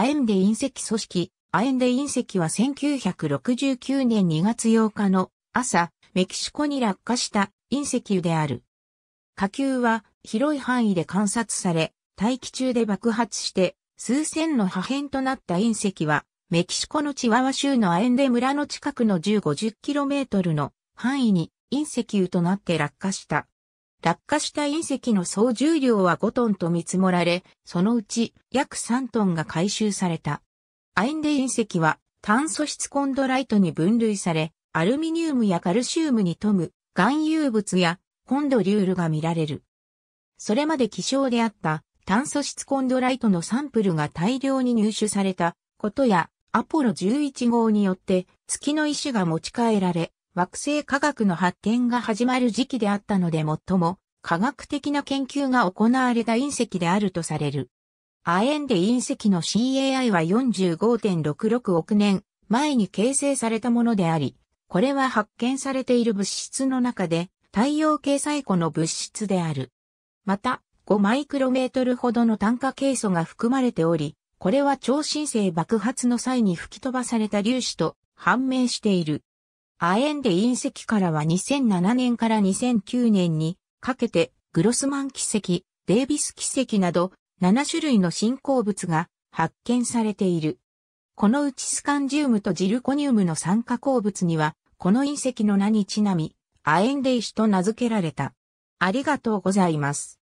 アエンデ隕石組織、アエンデ隕石は1969年2月8日の朝、メキシコに落下した隕石である。火球は広い範囲で観察され、大気中で爆発して数千の破片となった隕石は、メキシコのチワワ州のアエンデ村の近くの15 0トルの範囲に隕石油となって落下した。落下した隕石の総重量は5トンと見積もられ、そのうち約3トンが回収された。アインデ隕石は炭素質コンドライトに分類され、アルミニウムやカルシウムに富む含有物やコンドリュールが見られる。それまで希少であった炭素質コンドライトのサンプルが大量に入手されたことやアポロ11号によって月の石が持ち帰られ、惑星科学の発展が始まる時期であったので最も科学的な研究が行われた隕石であるとされる。亜鉛で隕石の CAI は45.66億年前に形成されたものであり、これは発見されている物質の中で太陽系最古の物質である。また、5マイクロメートルほどの炭化ケイ素が含まれており、これは超新星爆発の際に吹き飛ばされた粒子と判明している。亜鉛で隕石からは2007年から2009年にかけてグロスマン奇跡、デイビス奇跡など7種類の新鉱物が発見されている。このうちスカンジウムとジルコニウムの酸化鉱物には、この隕石の名にちなみ、亜鉛霊石と名付けられた。ありがとうございます。